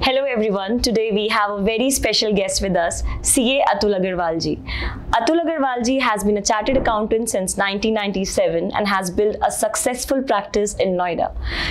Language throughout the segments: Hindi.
Hello everyone. Today we have a very special guest with us, CA Atul Agarwal ji. Atul Agarwal ji has been a chartered accountant since 1997 and has built a successful practice in Noida.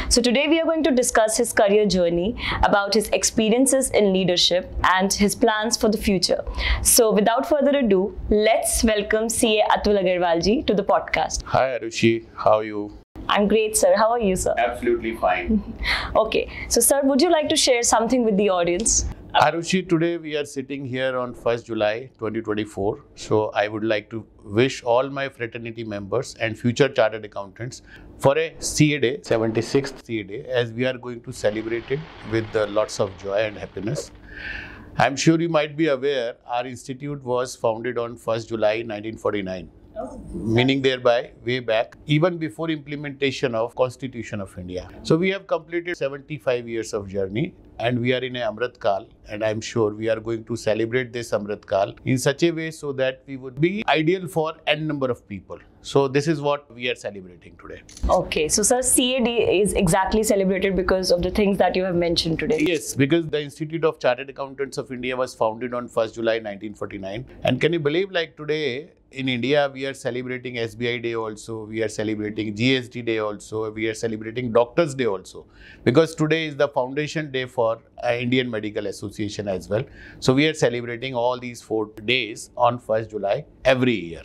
So today we are going to discuss his career journey, about his experiences in leadership and his plans for the future. So without further ado, let's welcome CA Atul Agarwal ji to the podcast. Hi Arushi, how are you? I'm great, sir. How are you, sir? Absolutely fine. okay. So, sir, would you like to share something with the audience? Arushi, today we are sitting here on 1st July 2024. So, I would like to wish all my fraternity members and future chartered accountants for a CA Day, 76th CA Day, as we are going to celebrate it with uh, lots of joy and happiness. I'm sure you might be aware our institute was founded on 1st July 1949 meaning thereby way back, even before implementation of Constitution of India. So we have completed 75 years of journey and we are in a Amrit Kal and I'm sure we are going to celebrate this Amrit Kal in such a way so that we would be ideal for n number of people. So this is what we are celebrating today. Okay, so sir, CAD is exactly celebrated because of the things that you have mentioned today. Yes, because the Institute of Chartered Accountants of India was founded on 1st July 1949 and can you believe like today in India, we are celebrating SBI Day also, we are celebrating GST Day also, we are celebrating Doctors Day also, because today is the foundation day for uh, Indian Medical Association as well. So we are celebrating all these four days on 1st July every year.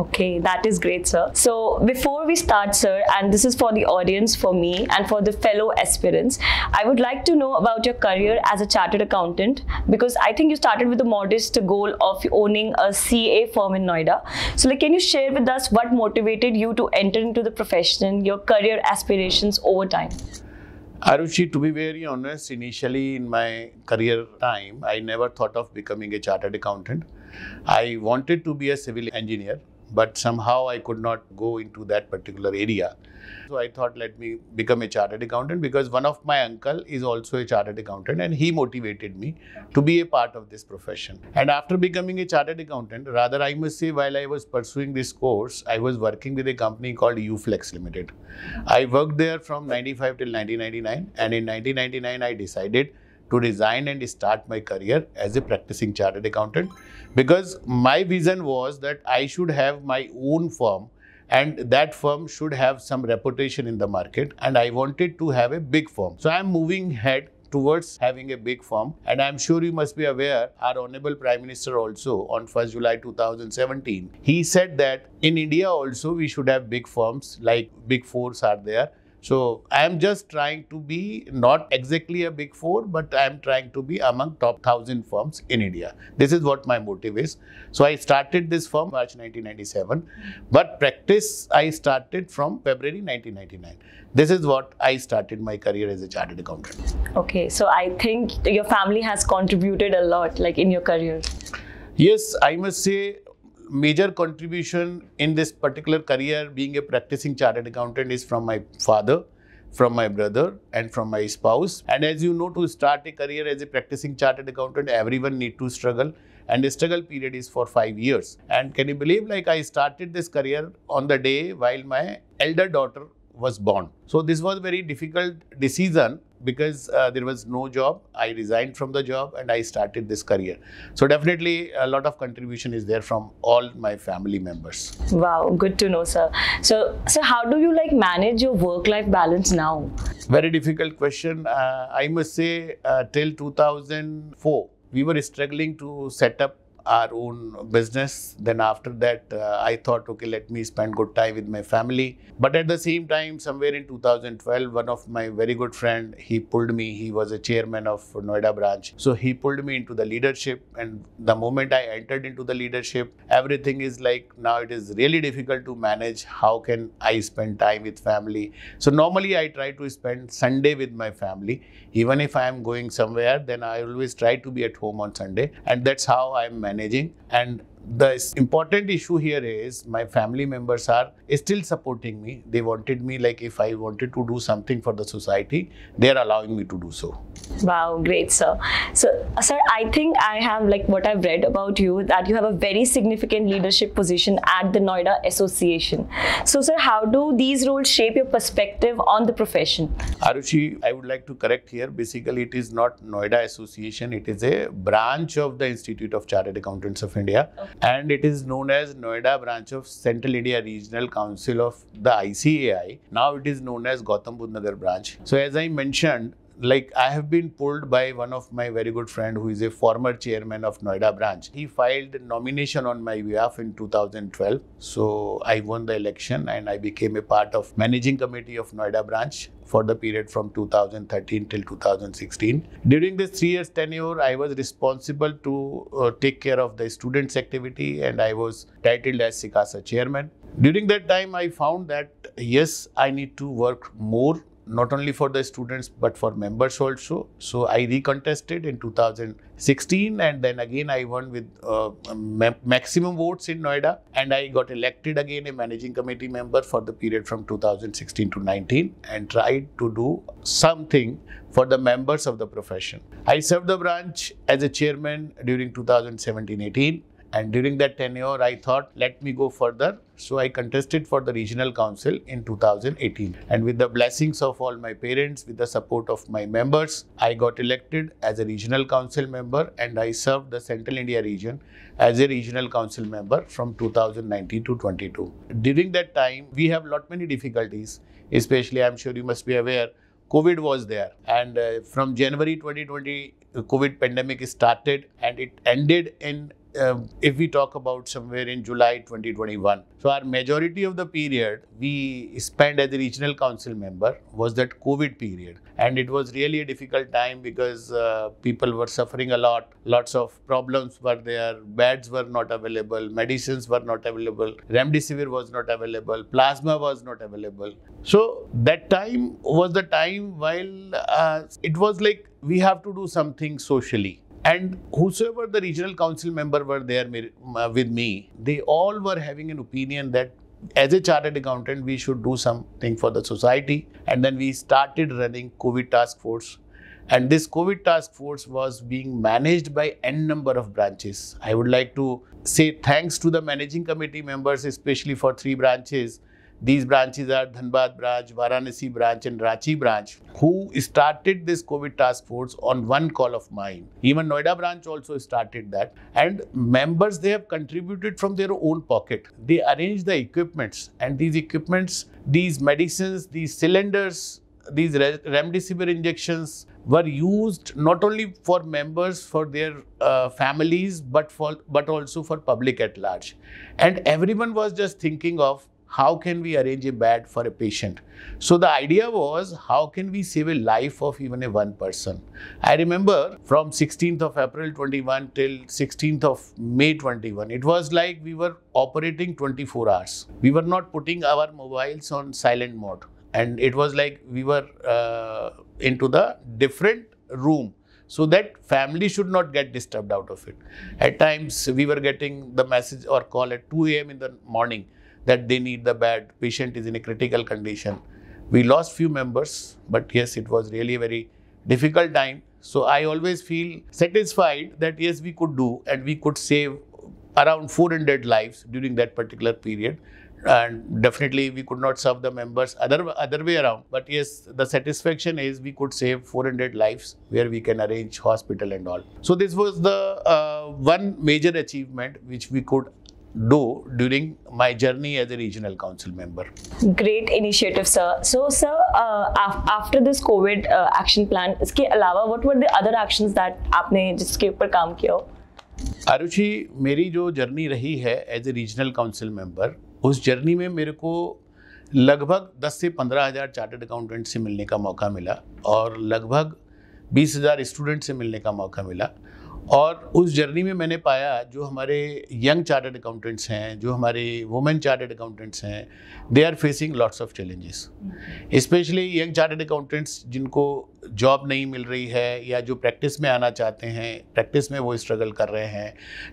Okay, that is great, sir. So, before we start, sir, and this is for the audience, for me, and for the fellow aspirants, I would like to know about your career as a chartered accountant because I think you started with the modest goal of owning a CA firm in Noida. So, like, can you share with us what motivated you to enter into the profession, your career aspirations over time? Arushi, to be very honest, initially in my career time, I never thought of becoming a chartered accountant. I wanted to be a civil engineer but somehow I could not go into that particular area. So I thought, let me become a chartered accountant because one of my uncle is also a chartered accountant and he motivated me to be a part of this profession. And after becoming a chartered accountant, rather I must say, while I was pursuing this course, I was working with a company called Uflex Limited. I worked there from 95 till 1999 and in 1999 I decided to resign and start my career as a practicing chartered accountant because my vision was that I should have my own firm and that firm should have some reputation in the market and I wanted to have a big firm. So I'm moving ahead towards having a big firm and I'm sure you must be aware our honorable prime minister also on 1st July 2017 he said that in India also we should have big firms like big fours are there so I am just trying to be not exactly a big four, but I am trying to be among top thousand firms in India. This is what my motive is. So I started this firm March 1997, but practice I started from February 1999. This is what I started my career as a chartered accountant. Okay, so I think your family has contributed a lot, like in your career. Yes, I must say major contribution in this particular career, being a practicing chartered accountant, is from my father, from my brother, and from my spouse. And as you know, to start a career as a practicing chartered accountant, everyone need to struggle. And the struggle period is for five years. And can you believe, like I started this career on the day while my elder daughter was born. So this was a very difficult decision because uh, there was no job. I resigned from the job and I started this career. So definitely a lot of contribution is there from all my family members. Wow, good to know, sir. So, so how do you like manage your work-life balance now? Very difficult question. Uh, I must say, uh, till 2004, we were struggling to set up our own business. Then after that, uh, I thought, okay, let me spend good time with my family. But at the same time, somewhere in 2012, one of my very good friend, he pulled me. He was a chairman of Noida branch. So he pulled me into the leadership. And the moment I entered into the leadership, everything is like now it is really difficult to manage. How can I spend time with family? So normally I try to spend Sunday with my family even if i am going somewhere then i always try to be at home on sunday and that's how i'm managing and the important issue here is my family members are still supporting me they wanted me like if i wanted to do something for the society they are allowing me to do so wow great sir so sir i think i have like what i've read about you that you have a very significant leadership position at the noida association so sir how do these roles shape your perspective on the profession arushi i would like to correct here basically it is not noida association it is a branch of the institute of chartered accountants of india okay and it is known as Noida branch of Central India Regional Council of the ICAI. Now it is known as Gautam Budh Nagar branch. So as I mentioned, like I have been pulled by one of my very good friend who is a former chairman of Noida branch. He filed nomination on my behalf in 2012. So I won the election and I became a part of managing committee of Noida branch for the period from 2013 till 2016. During this three years tenure, I was responsible to uh, take care of the students' activity and I was titled as Sikasa chairman. During that time, I found that yes, I need to work more not only for the students but for members also. So I recontested in 2016 and then again I won with uh, ma maximum votes in Noida and I got elected again a managing committee member for the period from 2016 to 19 and tried to do something for the members of the profession. I served the branch as a chairman during 2017-18 and during that tenure, I thought, let me go further. So I contested for the regional council in 2018. And with the blessings of all my parents, with the support of my members, I got elected as a regional council member and I served the Central India region as a regional council member from 2019 to 22. During that time, we have lot many difficulties, especially I'm sure you must be aware COVID was there. And uh, from January 2020, the uh, COVID pandemic started and it ended in uh, if we talk about somewhere in July 2021. So our majority of the period we spent as a regional council member was that COVID period. And it was really a difficult time because uh, people were suffering a lot. Lots of problems were there. Beds were not available. Medicines were not available. Remdesivir was not available. Plasma was not available. So that time was the time while uh, it was like we have to do something socially and whosoever the regional council member were there with me, they all were having an opinion that as a chartered accountant, we should do something for the society. And then we started running COVID task force. And this COVID task force was being managed by n number of branches. I would like to say thanks to the managing committee members, especially for three branches, these branches are Dhanbad branch, Varanasi branch and Rachi branch who started this COVID task force on one call of mine. Even Noida branch also started that and members they have contributed from their own pocket. They arrange the equipments and these equipments, these medicines, these cylinders, these remdesivir injections were used not only for members for their uh, families but for but also for public at large and everyone was just thinking of how can we arrange a bed for a patient? So the idea was how can we save a life of even a one person? I remember from 16th of April 21 till 16th of May 21, it was like we were operating 24 hours. We were not putting our mobiles on silent mode. And it was like we were uh, into the different room so that family should not get disturbed out of it. At times, we were getting the message or call at 2 a.m. in the morning that they need the bed, patient is in a critical condition. We lost few members, but yes, it was really a very difficult time. So I always feel satisfied that yes, we could do and we could save around 400 lives during that particular period. And definitely we could not serve the members other, other way around. But yes, the satisfaction is we could save 400 lives where we can arrange hospital and all. So this was the uh, one major achievement which we could do during my journey as a regional council member. Great initiative, sir. So, sir, uh, af after this COVID uh, action plan, iske alawa what were the other actions that aapne jiske upar kaam kiya हो? आरुषि मेरी जो जर्नी रही है as a regional council member उस जर्नी में मेरे को लगभग 10 से 15 हज़ार चार्टर्ड अकाउंटेंट से मिलने का मौका मिला और लगभग 20 हज़ार स्टूडेंट से मिलने का मौका मिला और उस जर्नी में मैंने पाया जो हमारे यंग चार्टर्ड अकाउंटेंट्स हैं जो हमारे वुमेन चार्टर्ड अकाउंटेंट्स हैं they are facing lots of challenges specially young chartered accountants जिनको जॉब नहीं मिल रही है या जो प्रैक्टिस में आना चाहते हैं प्रैक्टिस में वो स्ट्रगल कर रहे हैं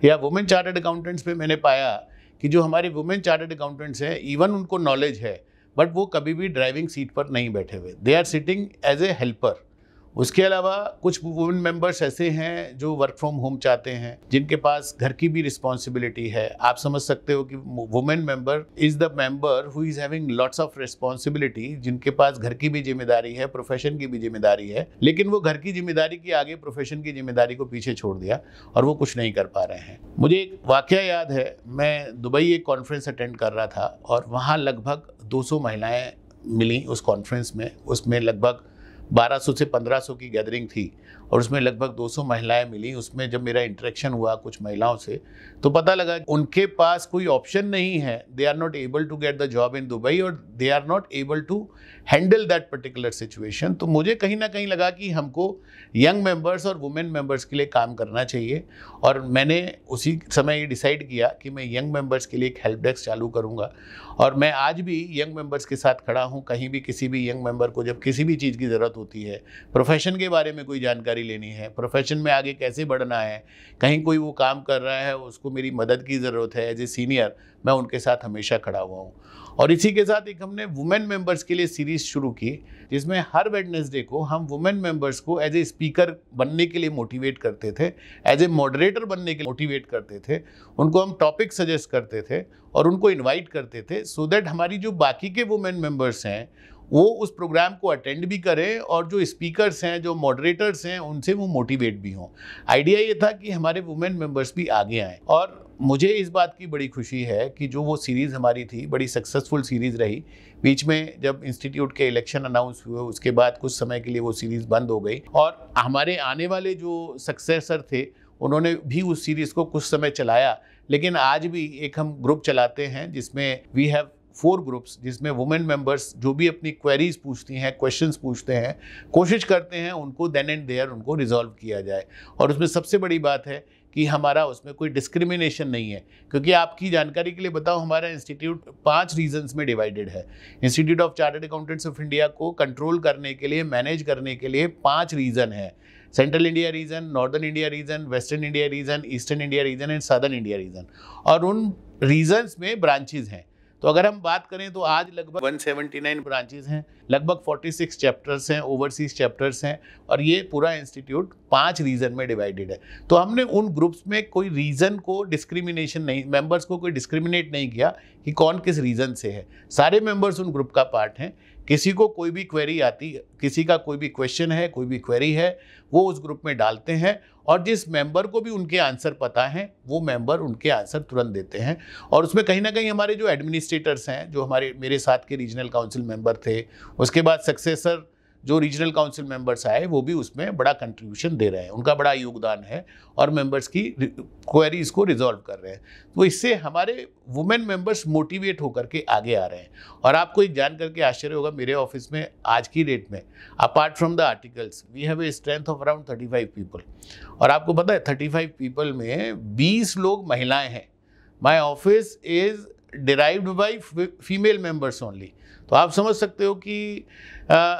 या वुमेन चार्टर्ड अकाउंटेंट्स में मैंने पाया कि जो हमारे वुमेन चार्टर्ड अकाउंटेंट्स हैं इवन उनको नॉलेज है बट वो कभी भी ड्राइविंग सीट पर नहीं बैठे हुए they are sitting as a helper उसके अलावा कुछ वुमेन मेंबर्स ऐसे हैं जो वर्क फ्रॉम होम चाहते हैं जिनके पास घर की भी रिस्पॉन्सिबिलिटी है आप समझ सकते हो कि women member is the member who is having lots of responsibility जिनके पास घर की भी जिम्मेदारी है प्रोफेशन की भी जिम्मेदारी है लेकिन वो घर की जिम्मेदारी के आगे प्रोफेशन की जिम्मेदारी को पीछे छोड़ दिया और वो कुछ नहीं कर पा रहे हैं मुझे एक वाक़ याद है मैं दुबई एक कॉन्फ्रेंस अटेंड कर रहा था और वहाँ लगभग दो महिलाएं मिली उस कॉन्फ्रेंस में उसमें लगभग 1200 से 1500 की गैदरिंग थी और उसमें लगभग 200 महिलाएं मिली उसमें जब मेरा इंटरेक्शन हुआ कुछ महिलाओं से तो पता लगा उनके पास कोई ऑप्शन नहीं है they are not able to get the job in Dubai और they are not able to handle that particular situation तो मुझे कहीं ना कहीं लगा कि हमको यंग मेंबर्स और वुमेन मेंबर्स के लिए काम करना चाहिए और मैंने उसी समय ये डिसाइड किया कि मैं यंग मेंबर्स के लिए एक हेल्प डेस्क चालू करूँगा और मैं आज भी यंग मेंबर्स के साथ खड़ा हूँ कहीं भी किसी भी यंग मेंबर को जब किसी भी चीज़ की ज़रूरत होती है प्रोफेशन के बारे में कोई जानकारी जानकारी लेनी है प्रोफेशन में आगे कैसे बढ़ना है कहीं कोई वो काम कर रहा है उसको मेरी मदद की ज़रूरत है एज ए सीनियर मैं उनके साथ हमेशा खड़ा हुआ हूँ और इसी के साथ एक हमने वुमेन मेंबर्स के लिए सीरीज़ शुरू की जिसमें हर वेडनेसडे को हम वुमेन मेंबर्स को एज ए स्पीकर बनने के लिए मोटिवेट करते थे एज ए मॉडरेटर बनने के लिए मोटिवेट करते थे उनको हम टॉपिक सजेस्ट करते थे और उनको इनवाइट करते थे सो so दैट हमारी जो बाकी के वुमेन मेंबर्स हैं वो उस प्रोग्राम को अटेंड भी करें और जो स्पीकर्स हैं जो मॉडरेटर्स हैं उनसे वो मोटिवेट भी हों आइडिया ये था कि हमारे वुमेन मेंबर्स भी आगे आएँ और मुझे इस बात की बड़ी खुशी है कि जो वो सीरीज़ हमारी थी बड़ी सक्सेसफुल सीरीज़ रही बीच में जब इंस्टीट्यूट के इलेक्शन अनाउंस हुए उसके बाद कुछ समय के लिए वो सीरीज़ बंद हो गई और हमारे आने वाले जो सक्सेसर थे उन्होंने भी उस सीरीज़ को कुछ समय चलाया लेकिन आज भी एक हम ग्रुप चलाते हैं जिसमें वी हैव फोर ग्रुप्स जिसमें वुमेन मेंबर्स जो भी अपनी क्वेरीज पूछती हैं क्वेश्चंस पूछते हैं कोशिश करते हैं उनको देन एंड देयर उनको रिजॉल्व किया जाए और उसमें सबसे बड़ी बात है कि हमारा उसमें कोई डिस्क्रिमिनेशन नहीं है क्योंकि आपकी जानकारी के लिए बताओ हमारा इंस्टीट्यूट पांच रीजंस में डिवाइडेड है Institute of chartered Accountants of India को कंट्रोल करने के लिए मैनेज करने के लिए पांच रीज़न है central India region northern India region western India region eastern India region and southern India region और उन रीजन्स में ब्रांचेज हैं तो अगर हम बात करें तो आज लगभग 179 ब्रांचेज हैं लगभग 46 चैप्टर्स हैं ओवरसीज चैप्टर्स हैं और ये पूरा इंस्टीट्यूट पांच रीजन में डिवाइडेड है तो हमने उन ग्रुप्स में कोई रीजन को डिस्क्रिमिनेशन नहीं मेंबर्स को कोई डिस्क्रिमिनेट नहीं किया कि कौन किस रीजन से है सारे मेंबर्स उन ग्रुप का पार्ट हैं किसी को कोई भी क्वेरी आती किसी का कोई भी क्वेश्चन है कोई भी क्वेरी है वो उस ग्रुप में डालते हैं और जिस मेंबर को भी उनके आंसर पता हैं वो मेंबर उनके आंसर तुरंत देते हैं और उसमें कहीं ना कहीं हमारे जो एडमिनिस्ट्रेटर्स हैं जो हमारे मेरे साथ के रीजनल काउंसिल मेंबर थे उसके बाद सक्सेसर जो रीजनल काउंसिल मेंबर्स आए वो भी उसमें बड़ा कंट्रीब्यूशन दे रहे हैं उनका बड़ा योगदान है और मेंबर्स की क्वेरीज को रिजॉल्व कर रहे हैं तो इससे हमारे वुमेन मेंबर्स मोटिवेट होकर के आगे आ रहे हैं और आपको ये जान करके आश्चर्य होगा मेरे ऑफिस में आज की डेट में apart from the articles we have a strength of around thirty five people और आपको पता है थर्टी फाइव पीपल में बीस लोग महिलाएं हैं my office is derived by female members only तो आप समझ सकते हो कि आ,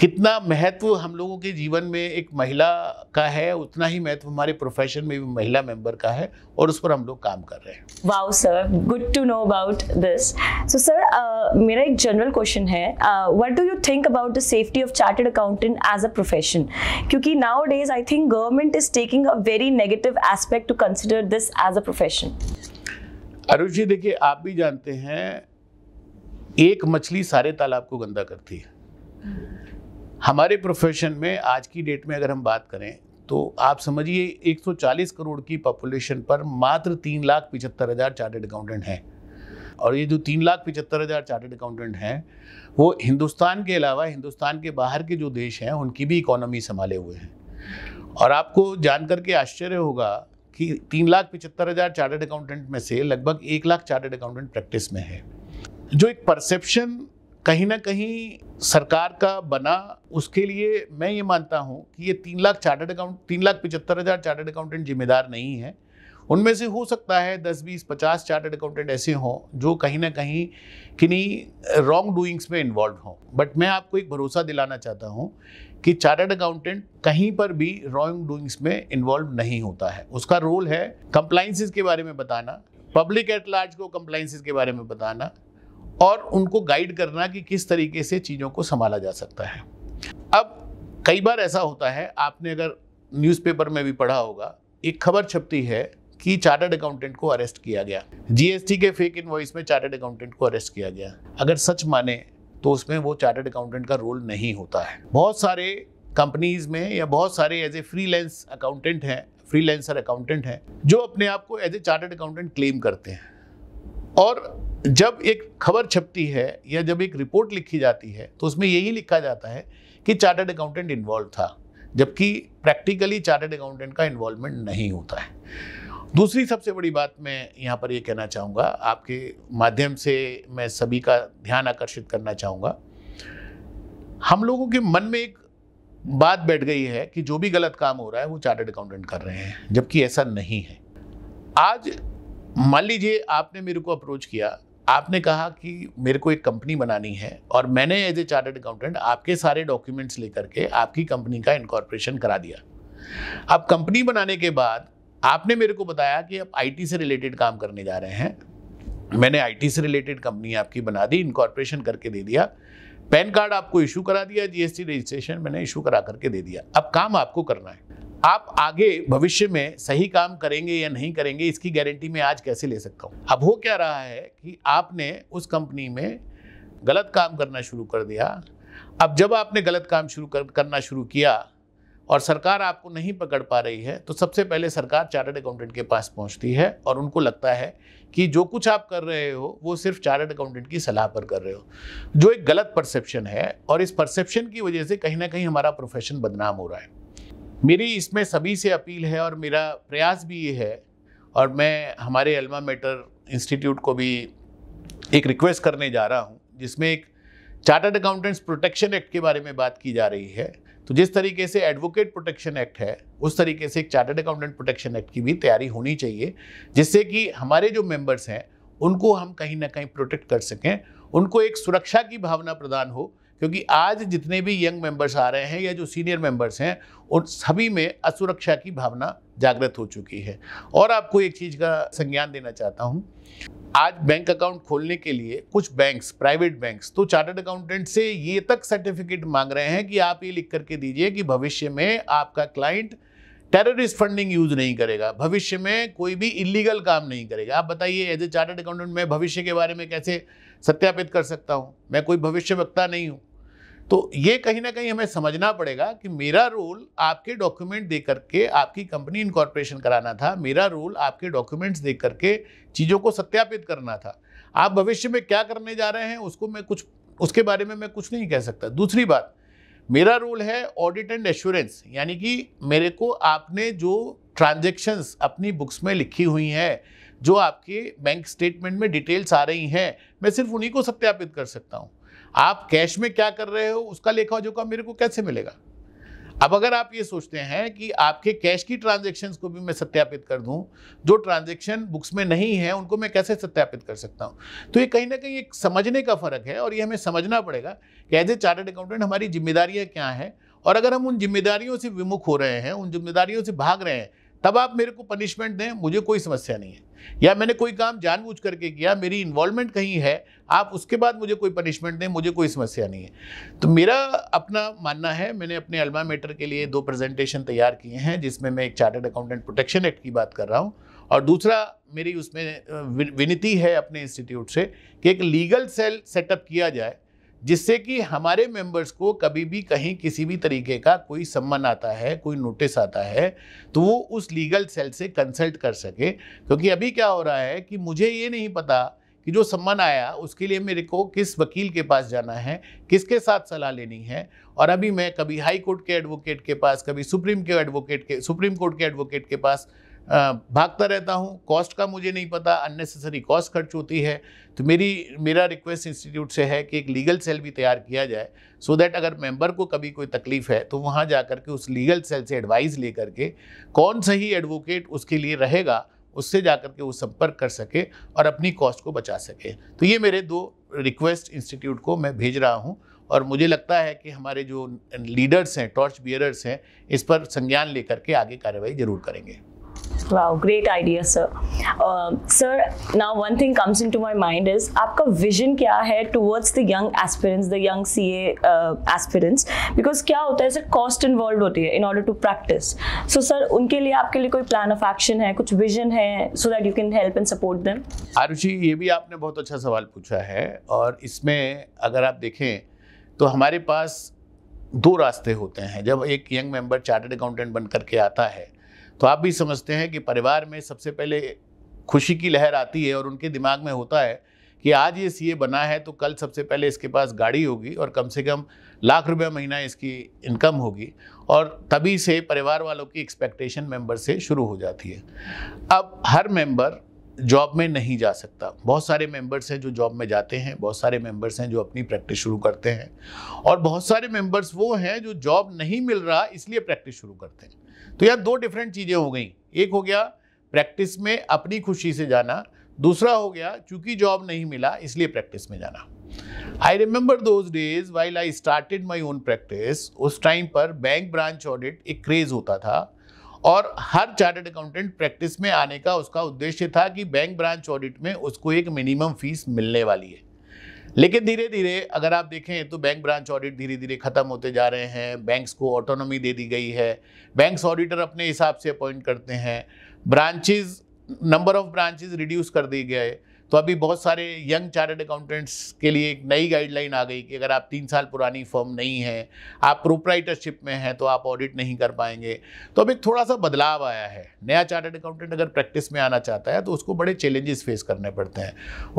कितना महत्व हम लोगों के जीवन में एक महिला का है उतना ही महत्व हमारे प्रोफेशन में भी महिला मेंबर का है और उस पर हम लोग काम कर रहे हैं wow sir good to know about this so sir मेरा एक जनरल क्वेश्चन है what do you think about the safety of chartered accountant as a profession क्योंकि now days I think government is taking a very negative aspect to consider this as a profession Arush ji देखिए आप भी जानते हैं एक मछली सारे तालाब को गंदा करती है हमारे प्रोफेशन में आज की डेट में अगर हम बात करें तो आप समझिए 140 करोड़ की पॉपुलेशन पर मात्र तीन लाख पिचहत्तर हज़ार चार्टेड अकाउंटेंट हैं और ये जो तीन लाख पिचहत्तर हज़ार चार्टेड अकाउंटेंट हैं वो हिंदुस्तान के अलावा हिंदुस्तान के बाहर के जो देश हैं उनकी भी इकोनॉमी संभाले हुए हैं और आपको जानकर के आश्चर्य होगा कि तीन लाख पिचहत्तर हज़ार चार्टेड अकाउंटेंट में से लगभग एक लाख चार्टेड अकाउंटेंट प्रैक्टिस में है जो एक परसेप्शन कहीं ना कहीं सरकार का बना उसके लिए मैं ये मानता हूँ कि ये तीन लाख चार्टर्ड अकाउंट तीन लाख पचहत्तर हज़ार चार्टर्ड अकाउंटेंट जिम्मेदार नहीं है उनमें से हो सकता है दस बीस पचास चार्टर्ड अकाउंटेंट ऐसे हों जो कहीं ना कहीं किन्हीं रॉन्ग डूइंग्स में इन्वॉल्व हों बट मैं आपको एक भरोसा दिलाना चाहता हूँ कि चार्टर्ड अकाउंटेंट कहीं पर भी रॉन्ग डूइंग्स में इन्वॉल्व नहीं होता है उसका रोल है कंप्लाइंसिस के बारे में बताना पब्लिक एट लार्ज को कंप्लाइंसिस के बारे में बताना और उनको गाइड करना कि किस तरीके से चीज़ों को संभाला जा सकता है अब कई बार ऐसा होता है आपने अगर न्यूज़पेपर में भी पढ़ा होगा एक खबर छपती है कि चार्टर्ड अकाउंटेंट को अरेस्ट किया गया जीएसटी के फेक इनवॉइस में चार्टर्ड अकाउंटेंट को अरेस्ट किया गया अगर सच माने तो उसमें वो चार्टर्ड अकाउंटेंट का रोल नहीं होता है बहुत सारे कंपनीज में या बहुत सारे एज ए फ्रीलांस अकाउंटेंट हैं फ्रीलेंसर अकाउंटेंट हैं जो अपने आप को as a chartered accountant claim करते हैं और जब एक खबर छपती है या जब एक रिपोर्ट लिखी जाती है तो उसमें यही लिखा जाता है कि चार्टर्ड अकाउंटेंट इन्वॉल्व था जबकि प्रैक्टिकली चार्टर्ड अकाउंटेंट का इन्वॉल्वमेंट नहीं होता है दूसरी सबसे बड़ी बात मैं यहाँ पर ये यह कहना चाहूँगा आपके माध्यम से मैं सभी का ध्यान आकर्षित करना चाहूँगा हम लोगों के मन में एक बात बैठ गई है कि जो भी गलत काम हो रहा है वो चार्टर्ड अकाउंटेंट कर रहे हैं जबकि ऐसा नहीं है आज मान लीजिए आपने मेरे को अप्रोच किया आपने कहा कि मेरे को एक कंपनी बनानी है और मैंने एज ए चार्टर्ड अकाउंटेंट आपके सारे डॉक्यूमेंट्स लेकर के आपकी कंपनी का इनकॉर्पोरेशन करा दिया अब कंपनी बनाने के बाद आपने मेरे को बताया कि आप आईटी से रिलेटेड काम करने जा रहे हैं मैंने आईटी से रिलेटेड कंपनी आपकी बना दी इनकॉर्पोरेशन करके दे दिया पैन कार्ड आपको इशू करा दिया जीएसटी रजिस्ट्रेशन मैंने इशू करा करके दे दिया अब काम आपको करना है आप आगे भविष्य में सही काम करेंगे या नहीं करेंगे इसकी गारंटी मैं आज कैसे ले सकता हूँ अब हो क्या रहा है कि आपने उस कंपनी में गलत काम करना शुरू कर दिया अब जब आपने गलत काम शुरू कर, करना शुरू किया और सरकार आपको नहीं पकड़ पा रही है तो सबसे पहले सरकार चार्टर्ड अकाउंटेंट के पास पहुंचती है और उनको लगता है कि जो कुछ आप कर रहे हो वो सिर्फ चार्टर्ड अकाउंटेंट की सलाह पर कर रहे हो जो एक गलत परसेप्शन है और इस परसेप्शन की वजह से कहीं ना कहीं हमारा प्रोफेशन बदनाम हो रहा है मेरी इसमें सभी से अपील है और मेरा प्रयास भी ये है और मैं हमारे अल्मा मेटर इंस्टीट्यूट को भी एक रिक्वेस्ट करने जा रहा हूँ जिसमें एक चार्टर्ड अकाउंटेंट्स प्रोटेक्शन एक्ट के बारे में बात की जा रही है तो जिस तरीके से एडवोकेट प्रोटेक्शन एक्ट है उस तरीके से एक चार्टर्ड अकाउंटेंट प्रोटेक्शन एक्ट की भी तैयारी होनी चाहिए जिससे कि हमारे जो मेंबर्स हैं उनको हम कहीं ना कहीं प्रोटेक्ट कर सकें उनको एक सुरक्षा की भावना प्रदान हो क्योंकि आज जितने भी यंग मेंबर्स आ रहे हैं या जो सीनियर मेंबर्स हैं उन सभी में असुरक्षा की भावना जागृत हो चुकी है और आपको एक चीज़ का संज्ञान देना चाहता हूँ आज बैंक अकाउंट खोलने के लिए कुछ बैंक्स प्राइवेट बैंक्स तो चार्टर्ड अकाउंटेंट से ये तक सर्टिफिकेट मांग रहे हैं कि आप ये लिख करके दीजिए कि भविष्य में आपका क्लाइंट टेररिस्ट फंडिंग यूज नहीं करेगा भविष्य में कोई भी इलीगल काम नहीं करेगा आप बताइए एज ए चार्टर्ड अकाउंटेंट मैं भविष्य के बारे में कैसे सत्यापित कर सकता हूँ मैं कोई भविष्य वक्ता नहीं हूँ तो ये कहीं ना कहीं हमें समझना पड़ेगा कि मेरा रोल आपके डॉक्यूमेंट दे करके आपकी कंपनी इनकॉर्पोरेशन कराना था मेरा रोल आपके डॉक्यूमेंट्स दे करके चीज़ों को सत्यापित करना था आप भविष्य में क्या करने जा रहे हैं उसको मैं कुछ उसके बारे में मैं कुछ नहीं कह सकता दूसरी बात मेरा रोल है ऑडिट एंड एश्योरेंस यानी कि मेरे को आपने जो ट्रांजेक्शन्स अपनी बुक्स में लिखी हुई हैं जो आपके बैंक स्टेटमेंट में डिटेल्स आ रही हैं मैं सिर्फ उन्हीं को सत्यापित कर सकता हूँ आप कैश में क्या कर रहे हो उसका लेखा जोखा मेरे को कैसे मिलेगा अब अगर आप ये सोचते हैं कि आपके कैश की ट्रांजेक्शन को भी मैं सत्यापित कर दूं जो ट्रांजेक्शन बुक्स में नहीं है उनको मैं कैसे सत्यापित कर सकता हूं तो ये कहीं ना कहीं एक समझने का फ़र्क है और ये हमें समझना पड़ेगा कि एज ए चार्टर्ड अकाउंटेंट हमारी जिम्मेदारियाँ क्या हैं और अगर हम उन जिम्मेदारियों से विमुख हो रहे हैं उन जिम्मेदारियों से भाग रहे हैं तब आप मेरे को पनिशमेंट दें मुझे कोई समस्या नहीं है या मैंने कोई काम जानबूझ करके किया मेरी इन्वॉल्वमेंट कहीं है आप उसके बाद मुझे कोई पनिशमेंट दें मुझे कोई समस्या नहीं है तो मेरा अपना मानना है मैंने अपने अल्मा मेटर के लिए दो प्रेजेंटेशन तैयार किए हैं जिसमें मैं एक चार्टर्ड अकाउंटेंट प्रोटेक्शन एक्ट की बात कर रहा हूँ और दूसरा मेरी उसमें विनती है अपने इंस्टीट्यूट से कि एक लीगल सेल सेटअप किया जाए जिससे कि हमारे मेंबर्स को कभी भी कहीं किसी भी तरीके का कोई सम्मन आता है कोई नोटिस आता है तो वो उस लीगल सेल से कंसल्ट कर सके क्योंकि अभी क्या हो रहा है कि मुझे ये नहीं पता कि जो सम्मन आया उसके लिए मेरे को किस वकील के पास जाना है किसके साथ सलाह लेनी है और अभी मैं कभी हाई कोर्ट के एडवोकेट के पास कभी सुप्रीम के एडवोकेट के सुप्रीम कोर्ट के एडवोकेट के पास भागता रहता हूँ कॉस्ट का मुझे नहीं पता अननेसेसरी कॉस्ट खर्च होती है तो मेरी मेरा रिक्वेस्ट इंस्टीट्यूट से है कि एक लीगल सेल भी तैयार किया जाए सो so दैट अगर मेंबर को कभी कोई तकलीफ़ है तो वहाँ जा कर के उस लीगल सेल से एडवाइस ले के कौन सही एडवोकेट उसके लिए रहेगा उससे जा कर के वो संपर्क कर सके और अपनी कॉस्ट को बचा सके तो ये मेरे दो रिक्वेस्ट इंस्टीट्यूट को मैं भेज रहा हूँ और मुझे लगता है कि हमारे जो लीडर्स हैं टॉर्च बियरर्स हैं इस पर संज्ञान लेकर के आगे कार्रवाई जरूर करेंगे Wow, great idea, sir. Uh, sir, now one thing comes into my mind is आपका vision क्या है towards the young aspirants, the young CA uh, aspirants? Because क्या होता है sir, cost involved होती है in order to practice. So sir, उनके लिए आपके लिए कोई plan of action है, कुछ vision है, so that you can help and support them? Arushi, ये भी आपने बहुत अच्छा सवाल पूछा है और इसमें अगर आप देखें तो हमारे पास दो रास्ते होते हैं जब एक यंग मेंबर चार्टर्ड अकाउंटेंट बनकर के आता है तो आप भी समझते हैं कि परिवार में सबसे पहले खुशी की लहर आती है और उनके दिमाग में होता है कि आज ये सीए बना है तो कल सबसे पहले इसके पास गाड़ी होगी और कम से कम लाख रुपया महीना इसकी इनकम होगी और तभी से परिवार वालों की एक्सपेक्टेशन मेंबर से शुरू हो जाती है अब हर मेंबर जॉब में नहीं जा सकता बहुत सारे मेंबर्स हैं जो जॉब में जाते हैं बहुत सारे मेंबर्स हैं जो अपनी प्रैक्टिस शुरू करते हैं और बहुत सारे मेंबर्स वो हैं जो जॉब नहीं मिल रहा इसलिए प्रैक्टिस शुरू करते हैं तो यार दो डिफरेंट चीज़ें हो गई एक हो गया प्रैक्टिस में अपनी खुशी से जाना दूसरा हो गया चूंकि जॉब नहीं मिला इसलिए प्रैक्टिस में जाना I remember those days while I started my own practice उस टाइम पर बैंक ब्रांच ऑडिट एक क्रेज़ होता था और हर चार्टर्ड अकाउंटेंट प्रैक्टिस में आने का उसका उद्देश्य था कि बैंक ब्रांच ऑडिट में उसको एक मिनिमम फीस मिलने वाली है लेकिन धीरे धीरे अगर आप देखें तो बैंक ब्रांच ऑडिट धीरे धीरे ख़त्म होते जा रहे हैं बैंक्स को ऑटोनॉमी दे दी गई है बैंक्स ऑडिटर अपने हिसाब से अपॉइंट करते हैं branches number of branches reduce कर दिए गए तो अभी बहुत सारे यंग चार्टर्ड अकाउंटेंट्स के लिए एक नई गाइडलाइन आ गई कि अगर आप तीन साल पुरानी फर्म नहीं है आप प्रोपराइटरशिप में हैं तो आप ऑडिट नहीं कर पाएंगे तो अभी एक थोड़ा सा बदलाव आया है नया चार्टर्ड अकाउंटेंट अगर प्रैक्टिस में आना चाहता है तो उसको बड़े चैलेंजेस फेस करने पड़ते हैं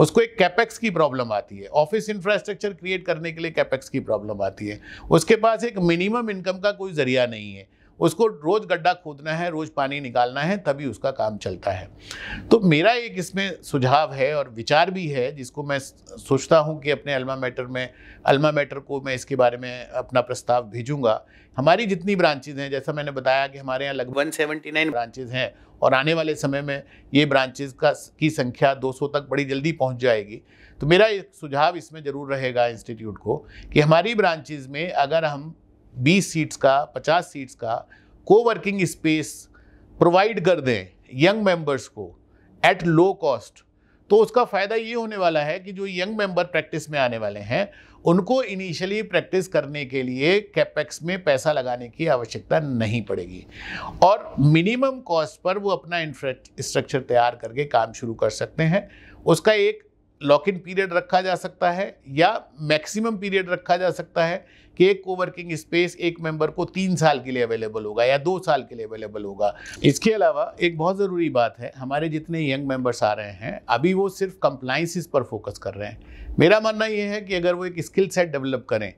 उसको एक कैपेक्स की प्रॉब्लम आती है ऑफिस इंफ्रास्ट्रक्चर क्रिएट करने के लिए कैपेक्स की प्रॉब्लम आती है उसके पास एक मिनिमम इनकम का कोई जरिया नहीं है उसको रोज़ गड्ढा खोदना है रोज़ पानी निकालना है तभी उसका काम चलता है तो मेरा एक इसमें सुझाव है और विचार भी है जिसको मैं सोचता हूँ कि अपने अल्मा मैटर में अल्मा मैटर को मैं इसके बारे में अपना प्रस्ताव भेजूँगा हमारी जितनी ब्रांचेज हैं जैसा मैंने बताया कि हमारे यहाँ लगभग 179 ब्रांचेज हैं और आने वाले समय में ये ब्रांचेज का की संख्या 200 तक बड़ी जल्दी पहुंच जाएगी तो मेरा एक सुझाव इसमें ज़रूर रहेगा इंस्टीट्यूट को कि हमारी ब्रांचेज में अगर हम बीस सीट्स का पचास सीट्स का कोवर्किंग स्पेस प्रोवाइड कर दें यंग मेंबर्स को एट लो कॉस्ट तो उसका फ़ायदा ये होने वाला है कि जो यंग मेंबर प्रैक्टिस में आने वाले हैं उनको इनिशियली प्रैक्टिस करने के लिए कैपेक्स में पैसा लगाने की आवश्यकता नहीं पड़ेगी और मिनिमम कॉस्ट पर वो अपना इंफ्रास्ट्रक्चर तैयार करके काम शुरू कर सकते हैं उसका एक लॉक इन पीरियड रखा जा सकता है या मैक्सिमम पीरियड रखा जा सकता है कि एक कोवर्किंग स्पेस एक मेंबर को तीन साल के लिए अवेलेबल होगा या दो साल के लिए अवेलेबल होगा इसके अलावा एक बहुत ज़रूरी बात है हमारे जितने यंग मेंबर्स आ रहे हैं अभी वो सिर्फ कंप्लाइंसिस पर फोकस कर रहे हैं मेरा मानना यह है कि अगर वो एक स्किल सेट डेवलप करें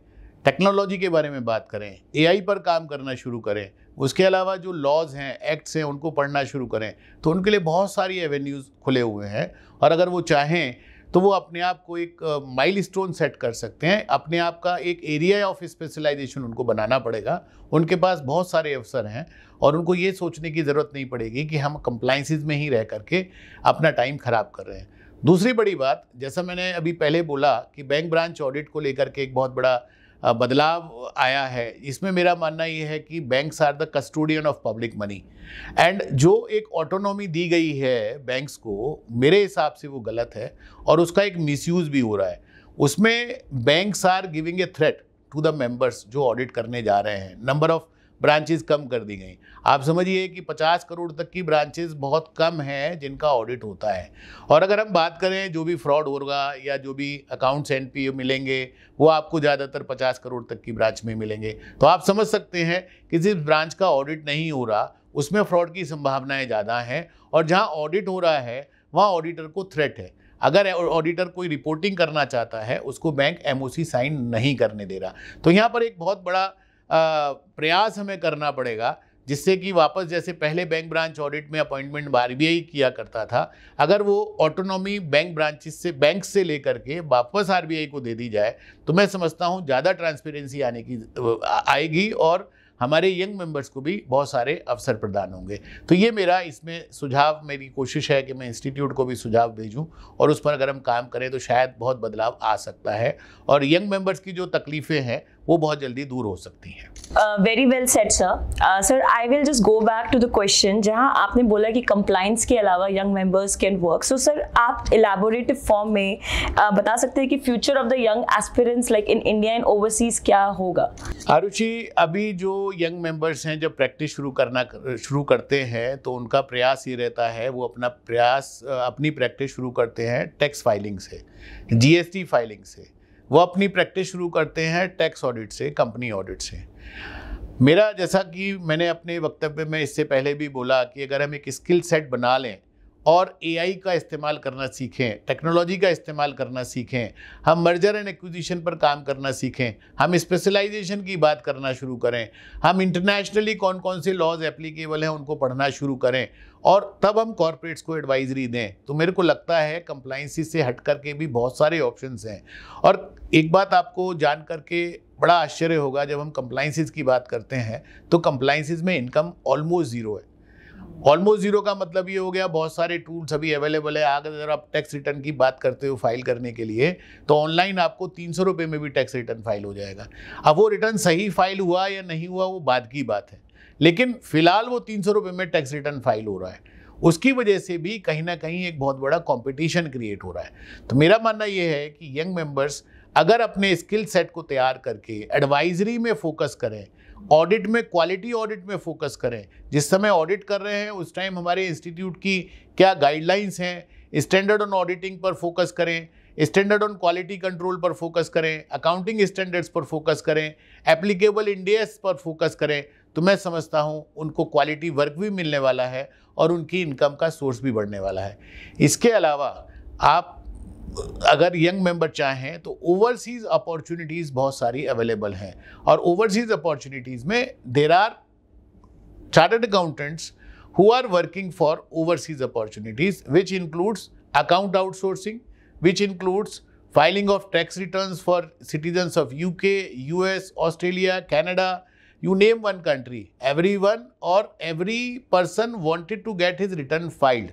टेक्नोलॉजी के बारे में बात करें ए पर काम करना शुरू करें उसके अलावा जो लॉज हैं एक्ट्स हैं उनको पढ़ना शुरू करें तो उनके लिए बहुत सारी एवेन्यूज़ खुले हुए हैं और अगर वो चाहें तो वो अपने आप को एक माइल स्टोन सेट कर सकते हैं अपने आप का एक एरिया ऑफ स्पेशलाइजेशन उनको बनाना पड़ेगा उनके पास बहुत सारे अवसर हैं और उनको ये सोचने की ज़रूरत नहीं पड़ेगी कि हम कंप्लाइंसिस में ही रह करके अपना टाइम ख़राब कर रहे हैं दूसरी बड़ी बात जैसा मैंने अभी पहले बोला कि बैंक ब्रांच ऑडिट को लेकर के एक बहुत बड़ा बदलाव आया है इसमें मेरा मानना ये है कि banks are the custodian of public money and जो एक ऑटोनॉमी दी गई है बैंक्स को मेरे हिसाब से वो गलत है और उसका एक मिसयूज़ भी हो रहा है उसमें banks are giving a threat to the members जो ऑडिट करने जा रहे हैं नंबर ऑफ़ ब्रांचेज कम कर दी गई आप समझिए कि 50 करोड़ तक की ब्रांचेज बहुत कम हैं जिनका ऑडिट होता है और अगर हम बात करें जो भी फ्रॉड होगा या जो भी अकाउंट्स एन मिलेंगे वो आपको ज़्यादातर 50 करोड़ तक की ब्रांच में मिलेंगे तो आप समझ सकते हैं कि जिस ब्रांच का ऑडिट नहीं हो रहा उसमें फ्रॉड की संभावनाएँ ज़्यादा हैं और जहाँ ऑडिट हो रहा है वहाँ ऑडिटर को थ्रेट है अगर ऑडिटर कोई रिपोर्टिंग करना चाहता है उसको बैंक एम साइन नहीं करने दे रहा तो यहाँ पर एक बहुत बड़ा प्रयास हमें करना पड़ेगा जिससे कि वापस जैसे पहले बैंक ब्रांच ऑडिट में अपॉइंटमेंट आर किया करता था अगर वो ऑटोनॉमी बैंक ब्रांचेस से बैंक से लेकर के वापस आर को दे दी जाए तो मैं समझता हूँ ज़्यादा ट्रांसपेरेंसी आने की आएगी और हमारे यंग मेंबर्स को भी बहुत सारे अवसर प्रदान होंगे तो ये मेरा इसमें सुझाव मेरी कोशिश है कि मैं इंस्टीट्यूट को भी सुझाव भेजूं और उस पर अगर हम काम करें तो शायद बहुत बदलाव आ सकता है और यंग मेंबर्स की जो तकलीफ़ें हैं वो बहुत जल्दी दूर हो सकती हैं very well set sir sir I will just go back to the question जहां आपने बोला कि कंप्लाइंस के अलावा young members can work so sir आप इलेबोरेटिव फॉर्म में uh, बता सकते हैं कि future of the young aspirants like in India and overseas क्या होगा आरुषि अभी जो यंग मेंबर्स हैं जब प्रैक्टिस शुरू करना शुरू करते हैं तो उनका प्रयास ये रहता है वो अपना प्रयास अपनी प्रैक्टिस शुरू करते हैं टैक्स फाइलिंग से जीएसटी फाइलिंग से वो अपनी प्रैक्टिस शुरू करते हैं टैक्स ऑडिट से कंपनी ऑडिट से मेरा जैसा कि मैंने अपने वक्तव्य में इससे पहले भी बोला कि अगर हम एक स्किल सेट बना लें और एआई का इस्तेमाल करना सीखें टेक्नोलॉजी का इस्तेमाल करना सीखें हम मर्जर एंड एक्विजिशन पर काम करना सीखें हम स्पेशलाइजेशन की बात करना शुरू करें हम इंटरनेशनली कौन कौन से लॉज एप्लीकेबल हैं उनको पढ़ना शुरू करें और तब हम कॉरपोरेट्स को एडवाइजरी दें तो मेरे को लगता है कंप्लाइंसी से हट करके भी बहुत सारे ऑप्शंस हैं और एक बात आपको जान करके बड़ा आश्चर्य होगा जब हम कंप्लाइंसिस की बात करते हैं तो कंप्लाइंसिस में इनकम ऑलमोस्ट ज़ीरो है ऑलमोस्ट ज़ीरो का मतलब ये हो गया बहुत सारे टूल्स अभी अवेलेबल है अगर आप टैक्स रिटर्न की बात करते हो फाइल करने के लिए तो ऑनलाइन आपको तीन सौ रुपये में भी टैक्स रिटर्न फाइल हो जाएगा अब वो रिटर्न सही फाइल हुआ या नहीं हुआ वो बाद की बात है लेकिन फिलहाल वो तीन सौ रुपये में टैक्स रिटर्न फाइल हो रहा है उसकी वजह से भी कहीं ना कहीं एक बहुत बड़ा कंपटीशन क्रिएट हो रहा है तो मेरा मानना ये है कि यंग मेंबर्स अगर अपने स्किल सेट को तैयार करके एडवाइजरी में फोकस करें ऑडिट में क्वालिटी ऑडिट में फोकस करें जिस समय ऑडिट कर रहे हैं उस टाइम हमारे इंस्टीट्यूट की क्या गाइडलाइंस हैं स्टैंडर्ड ऑन ऑडिटिंग पर फोकस करें स्टैंडर्ड ऑन क्वालिटी कंट्रोल पर फोकस करें अकाउंटिंग स्टैंडर्ड्स पर फोकस करें एप्लीकेबल इंडियस पर फोकस करें तो मैं समझता हूँ उनको क्वालिटी वर्क भी मिलने वाला है और उनकी इनकम का सोर्स भी बढ़ने वाला है इसके अलावा आप अगर यंग मेंबर चाहें तो ओवरसीज़ अपॉर्चुनिटीज़ बहुत सारी अवेलेबल हैं और ओवरसीज़ अपॉर्चुनिटीज़ में there are chartered accountants who are working for overseas opportunities which includes account outsourcing which includes filing of tax returns for citizens of U US Australia Canada You name one country, everyone or every person wanted to get his return filed.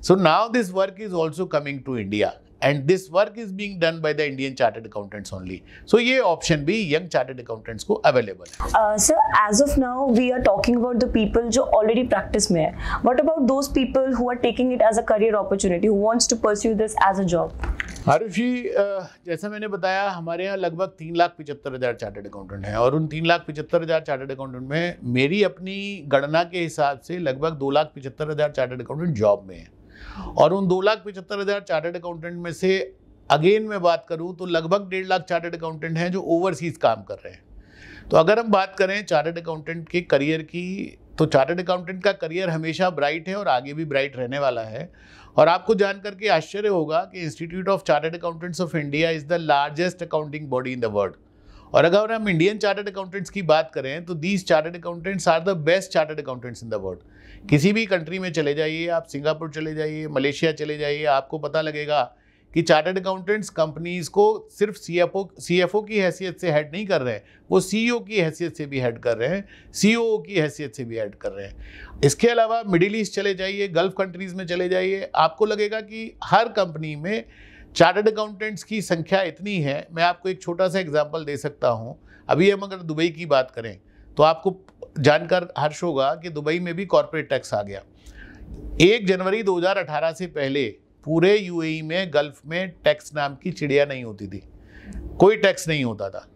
So now this work is also coming to India and this work is being done by the Indian Chartered Accountants only. So this option भी young Chartered Accountants को available Uh, sir, as of now we are talking about the people who already practice में है. What about those people who are taking it as a career opportunity, who wants to pursue this as a job? Aarush जी जैसा मैंने बताया हमारे यहाँ लगभग तीन लाख पिचहत्तर हज़ार चार्टर्ड अकाउंटेंट हैं और उन तीन लाख पिचहत्तर हज़ार चार्टर्ड अकाउंटेंट में मेरी अपनी गणना के हिसाब से लगभग दो लाख पिचहत्तर हज़ार चार्टर्ड अकाउंटेंट जॉब में हैं और उन दो लाख पिचहत्तर हज़ार चार्टर्ड अकाउंटेंट में से अगेन मैं बात करूँ तो लगभग डेढ़ लाख चार्टर्ड अकाउंटेंट हैं जो ओवरसीज़ काम कर रहे हैं तो अगर हम बात करें चार्टर्ड अकाउंटेंट के करियर की तो चार्टर्ड अकाउंटेंट का करियर हमेशा ब्राइट है और आगे भी ब्राइट रहने वाला है और आपको जानकर के आश्चर्य होगा कि Institute of chartered Accountants of India is the largest accounting body in the world और अगर हम इंडियन चार्टर्ड अकाउंटेंट्स की बात करें तो these chartered accountants are the best chartered accountants in the world किसी भी कंट्री में चले जाइए आप सिंगापुर चले जाइए मलेशिया चले जाइए आपको पता लगेगा कि चार्टर्ड अकाउंटेंट्स कंपनीज को सिर्फ सीएफओ सीएफओ की हैसियत से हेड नहीं कर रहे हैं वो सीईओ e की हैसियत से भी हेड कर रहे हैं सीओओ की हैसियत से भी हेड कर रहे हैं इसके अलावा मिडिल ईस्ट चले जाइए गल्फ कंट्रीज़ में चले जाइए आपको लगेगा कि हर कंपनी में चार्टर्ड अकाउंटेंट्स की संख्या इतनी है मैं आपको एक छोटा सा एग्जाम्पल दे सकता हूँ अभी हम अगर दुबई की बात करें तो आपको जानकर हर्ष होगा कि दुबई में भी कॉरपोरेट टैक्स आ गया एक जनवरी 2018 से पहले पूरे यूएई e में गल्फ में टैक्स नाम की चिड़िया नहीं होती थी कोई टैक्स नहीं होता था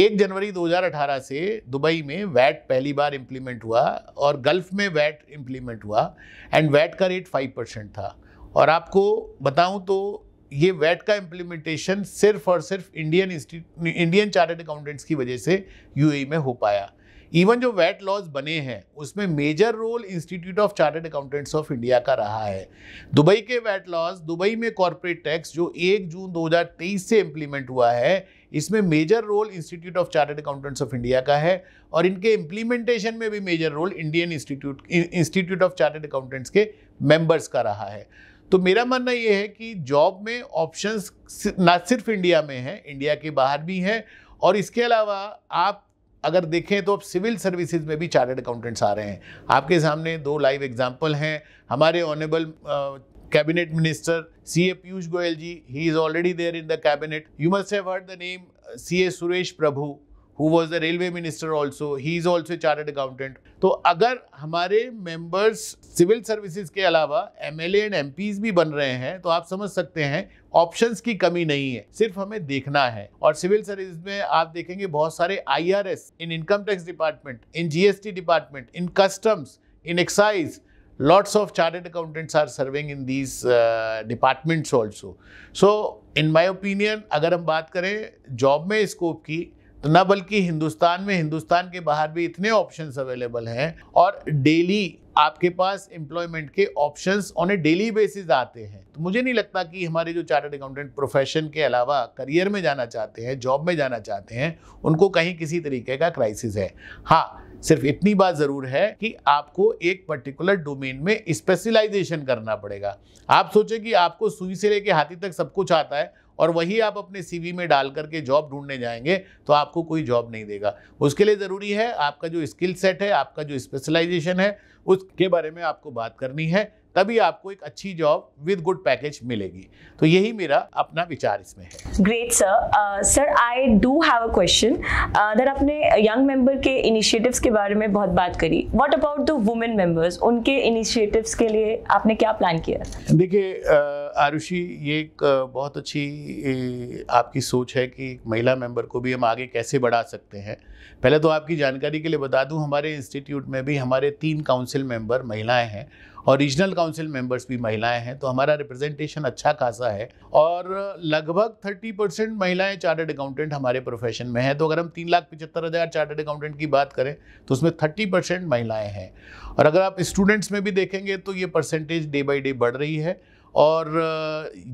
एक जनवरी 2018 से दुबई में वैट पहली बार इम्प्लीमेंट हुआ और गल्फ में वैट इम्प्लीमेंट हुआ एंड वैट का रेट 5 परसेंट था और आपको बताऊं तो ये वैट का इम्प्लीमेंटेशन सिर्फ और सिर्फ इंडियन इंडियन चार्टर्ड अकाउंटेंट्स की वजह से यूएई e में हो पाया इवन जो वैट लॉज बने हैं उसमें major role Institute of chartered Accountants of India का रहा है दुबई के वैट लॉज दुबई में कॉरपोरेट टैक्स जो 1 जून 2023 से इम्प्लीमेंट हुआ है इसमें major role Institute of chartered Accountants of India का है और इनके इम्प्लीमेंटेशन में भी major role Indian institute institute of chartered accountants के मेम्बर्स का रहा है तो मेरा मानना ये है कि जॉब में ऑप्शंस ना सिर्फ इंडिया में हैं इंडिया के बाहर भी हैं और इसके अलावा आप अगर देखें तो अब सिविल सर्विसेज में भी चार्टर्ड अकाउंटेंट्स आ रहे हैं आपके सामने दो लाइव एग्जांपल हैं हमारे honourable cabinet minister C A Piyush Goyal ji he is already there in the cabinet you must have heard the name C A Suresh Prabhu who was the railway minister also he is also chartered accountant तो अगर हमारे मेम्बर्स सिविल सर्विस के अलावा एम एल एंड एम भी बन रहे हैं तो आप समझ सकते हैं ऑप्शंस की कमी नहीं है सिर्फ हमें देखना है और सिविल सर्विस में आप देखेंगे बहुत सारे I in income tax department in GST department in customs in excise lots of chartered accountants are serving in these departments departments so in in opinion अगर हम बात करें जॉब में स्कोप की तो न बल्कि हिंदुस्तान में हिंदुस्तान के बाहर भी इतने ऑप्शंस अवेलेबल हैं और डेली आपके पास एम्प्लॉयमेंट के options on a daily basis आते हैं तो मुझे नहीं लगता कि हमारे जो चार्टर्ड अकाउंटेंट प्रोफेशन के अलावा करियर में जाना चाहते हैं जॉब में जाना चाहते हैं उनको कहीं किसी तरीके का क्राइसिस है हाँ सिर्फ इतनी बात ज़रूर है कि आपको एक पर्टिकुलर डोमेन में स्पेशलाइजेशन करना पड़ेगा आप सोचें कि आपको सुई से लेके हाथी तक सब कुछ आता है और वही आप अपने सीवी में डाल करके जॉब ढूंढने जाएंगे तो आपको कोई जॉब नहीं देगा उसके लिए ज़रूरी है आपका जो स्किल सेट है आपका जो स्पेशलाइजेशन है उसके बारे में आपको बात करनी है तभी आपको एक अच्छी जॉब विद गुड पैकेज मिलेगी तो यही मेरा अपना विचार इसमें है great sir sir I do have a question दर आपने यंग मेंबर के इनिशिएटिव्स के बारे में बहुत बात करी what about the women members उनके इनिशिएटिव्स के लिए आपने क्या प्लान किया देखिए uh, आरुषि ये एक बहुत अच्छी आपकी सोच है कि महिला मेंबर को भी हम आगे कैसे बढ़ा सकते हैं पहले तो आपकी जानकारी के लिए बता दूं हमारे इंस्टीट्यूट में भी हमारे तीन काउंसिल मेंबर महिलाएं हैं और रीजनल काउंसिल मेंबर्स भी महिलाएं हैं तो हमारा रिप्रेजेंटेशन अच्छा खासा है और लगभग 30 परसेंट महिलाएं चार्टर्ड अकाउंटेंट हमारे प्रोफेशन में हैं तो अगर हम तीन लाख पचहत्तर हज़ार चार्टर्ड अकाउंटेंट की बात करें तो उसमें 30 परसेंट महिलाएँ हैं और अगर आप स्टूडेंट्स में भी देखेंगे तो ये परसेंटेज डे बाई डे बढ़ रही है और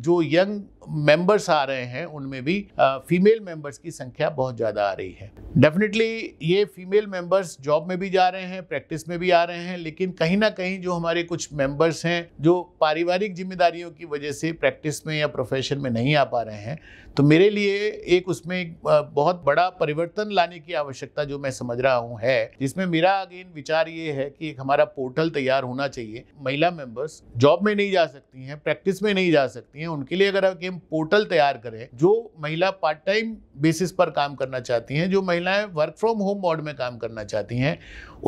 जो यंग मेंबर्स आ रहे हैं उनमें भी फीमेल मेंबर्स की संख्या बहुत ज़्यादा आ रही है डेफिनेटली ये फीमेल मेंबर्स जॉब में भी जा रहे हैं प्रैक्टिस में भी आ रहे हैं लेकिन कहीं ना कहीं जो हमारे कुछ मेंबर्स हैं जो पारिवारिक जिम्मेदारियों की वजह से प्रैक्टिस में या प्रोफेशन में नहीं आ पा रहे हैं तो मेरे लिए एक उसमें एक बहुत बड़ा परिवर्तन लाने की आवश्यकता जो मैं समझ रहा हूँ है जिसमें मेरा अगेन विचार ये है कि एक हमारा पोर्टल तैयार होना चाहिए महिला मेंबर्स जॉब में नहीं जा सकती हैं प्रैक्टिस में नहीं जा सकती हैं उनके लिए अगर टाइम पोर्टल तैयार करें जो महिला पार्ट टाइम बेसिस पर काम करना चाहती हैं जो महिलाएं वर्क फ्रॉम होम मोड में काम करना चाहती हैं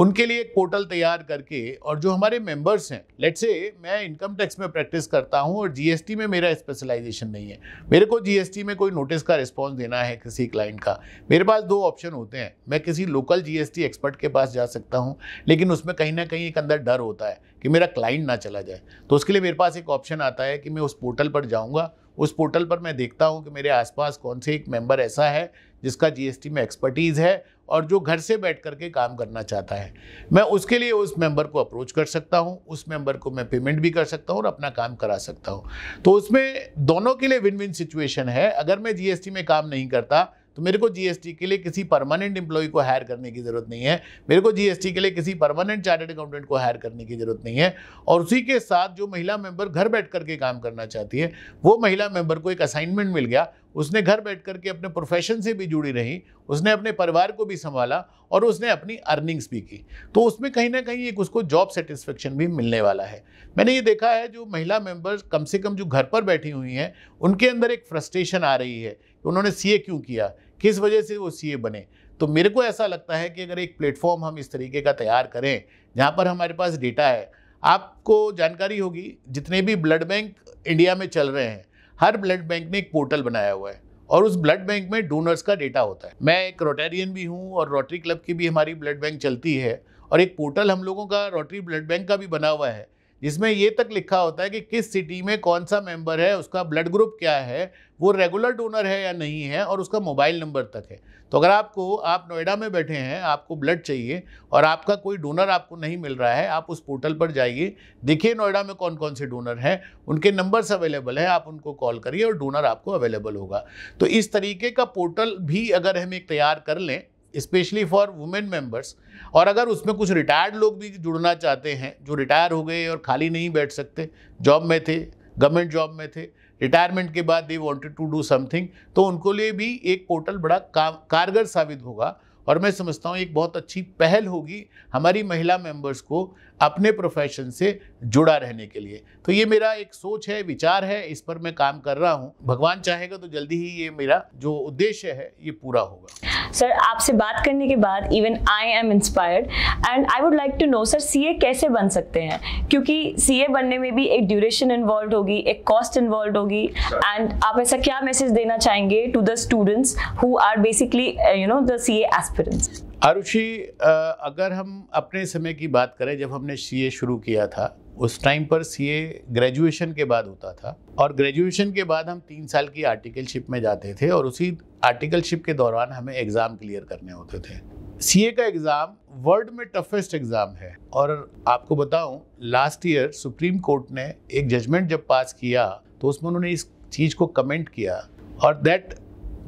उनके लिए एक पोर्टल तैयार करके और जो हमारे मेंबर्स हैं लेट से मैं इनकम टैक्स में प्रैक्टिस करता हूं और जीएसटी में मेरा स्पेशलाइजेशन नहीं है मेरे को जीएसटी में कोई नोटिस का रिस्पॉन्स देना है किसी क्लाइंट का मेरे पास दो ऑप्शन होते हैं मैं किसी लोकल जीएसटी एक्सपर्ट के पास जा सकता हूँ लेकिन उसमें कहीं ना कहीं एक अंदर डर होता है कि मेरा क्लाइंट ना चला जाए तो उसके लिए मेरे पास एक ऑप्शन आता है कि मैं उस पोर्टल पर जाऊँगा उस पोर्टल पर मैं देखता हूँ कि मेरे आसपास कौन से एक मेंबर ऐसा है जिसका जीएसटी में एक्सपर्टीज़ है और जो घर से बैठ कर के काम करना चाहता है मैं उसके लिए उस मेंबर को अप्रोच कर सकता हूँ उस मेंबर को मैं पेमेंट भी कर सकता हूँ और अपना काम करा सकता हूँ तो उसमें दोनों के लिए विन विन सिचुएशन है अगर मैं जीएसटी में काम नहीं करता तो मेरे को जीएसटी के लिए किसी परमानेंट एम्प्लॉय को हायर करने की ज़रूरत नहीं है मेरे को जीएसटी के लिए किसी परमानेंट चार्टर्ड अकाउंटेंट को हायर करने की ज़रूरत नहीं है और उसी के साथ जो महिला मेंबर घर बैठ करके काम करना चाहती है वो महिला मेंबर को एक असाइनमेंट मिल गया उसने घर बैठ करके अपने प्रोफेशन से भी जुड़ी रही उसने अपने परिवार को भी संभाला और उसने अपनी अर्निंग्स भी की तो उसमें कहीं ना कहीं एक उसको जॉब सेटिस्फेक्शन भी मिलने वाला है मैंने ये देखा है जो महिला मेंबर्स कम से कम जो घर पर बैठी हुई हैं उनके अंदर एक फ्रस्ट्रेशन आ रही है कि उन्होंने सी क्यों किया किस वजह से वो सी बने तो मेरे को ऐसा लगता है कि अगर एक प्लेटफॉर्म हम इस तरीके का तैयार करें जहाँ पर हमारे पास डेटा है आपको जानकारी होगी जितने भी ब्लड बैंक इंडिया में चल रहे हैं हर ब्लड बैंक ने एक पोर्टल बनाया हुआ है और उस ब्लड बैंक में डोनर्स का डेटा होता है मैं एक रोटेरियन भी हूँ और रोटरी क्लब की भी हमारी ब्लड बैंक चलती है और एक पोर्टल हम लोगों का रोटरी ब्लड बैंक का भी बना हुआ है जिसमें ये तक लिखा होता है कि किस सिटी में कौन सा मेंबर है उसका ब्लड ग्रुप क्या है वो रेगुलर डोनर है या नहीं है और उसका मोबाइल नंबर तक है तो अगर आपको आप नोएडा में बैठे हैं आपको ब्लड चाहिए और आपका कोई डोनर आपको नहीं मिल रहा है आप उस पोर्टल पर जाइए देखिए नोएडा में कौन कौन से डोनर हैं उनके नंबर्स अवेलेबल हैं आप उनको कॉल करिए और डोनर आपको अवेलेबल होगा तो इस तरीके का पोर्टल भी अगर हम एक तैयार कर लें स्पेशली फॉर वुमेन मेम्बर्स और अगर उसमें कुछ रिटायर्ड लोग भी जुड़ना चाहते हैं जो रिटायर हो गए और खाली नहीं बैठ सकते जॉब में थे गवर्नमेंट जॉब में थे रिटायरमेंट के बाद they wanted to do something तो उनको लिए भी एक पोर्टल बड़ा का, कारगर साबित होगा और मैं समझता हूँ एक बहुत अच्छी पहल होगी हमारी महिला मेंबर्स को अपने प्रोफेशन से जुड़ा रहने के लिए तो ये मेरा एक सोच है विचार है इस पर मैं काम कर रहा हूँ भगवान चाहेगा तो जल्दी ही ये मेरा जो उद्देश्य है ये पूरा होगा सर आपसे बात करने के बाद even I am inspired and I would like to know sir C कैसे बन सकते हैं क्योंकि सी बनने में भी एक ड्यूरेशन इन्वॉल्व होगी एक कॉस्ट इन्वॉल्व होगी एंड आप ऐसा क्या मैसेज देना चाहेंगे to the students who are basically you know the C aspirants Arushi अगर हम अपने समय की बात करें जब हमने सीए शुरू किया था उस टाइम पर सीए ग्रेजुएशन के बाद होता था और ग्रेजुएशन के बाद हम तीन साल की आर्टिकलशिप में जाते थे और उसी आर्टिकलशिप के दौरान हमें एग्ज़ाम क्लियर करने होते थे सीए का एग्ज़ाम वर्ल्ड में टफेस्ट एग्ज़ाम है और आपको बताऊं लास्ट ईयर सुप्रीम कोर्ट ने एक जजमेंट जब पास किया तो उसमें उन्होंने इस चीज़ को कमेंट किया और दैट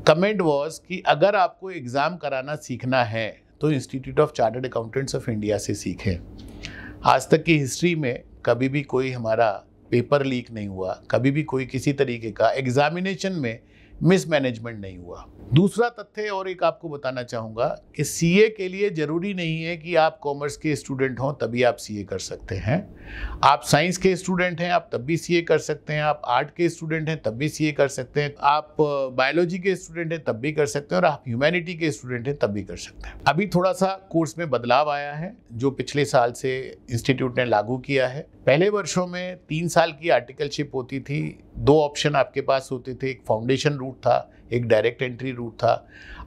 कमेंट वॉज कि अगर आपको एग्ज़ाम कराना सीखना है तो Institute of chartered Accountants of India से सीखें आज तक की हिस्ट्री में कभी भी कोई हमारा पेपर लीक नहीं हुआ कभी भी कोई किसी तरीके का एग्ज़ामिनेशन में मिसमैनेजमेंट नहीं हुआ दूसरा तथ्य और एक आपको बताना चाहूँगा कि सीए के लिए ज़रूरी नहीं है कि आप कॉमर्स के स्टूडेंट हों तभी आप सीए कर सकते हैं आप साइंस के स्टूडेंट हैं आप तब भी सीए कर सकते हैं आप आर्ट के स्टूडेंट हैं तब भी सीए कर सकते हैं आप बायोलॉजी के स्टूडेंट हैं तब भी कर सकते हैं और आप ह्यूमैनिटी के स्टूडेंट हैं तब भी कर सकते हैं अभी थोड़ा सा कोर्स में बदलाव आया है जो पिछले साल से इंस्टीट्यूट ने लागू किया है पहले वर्षों में तीन साल की आर्टिकलशिप होती थी दो ऑप्शन आपके पास होते थे एक फाउंडेशन रूट था एक डायरेक्ट एंट्री रूट था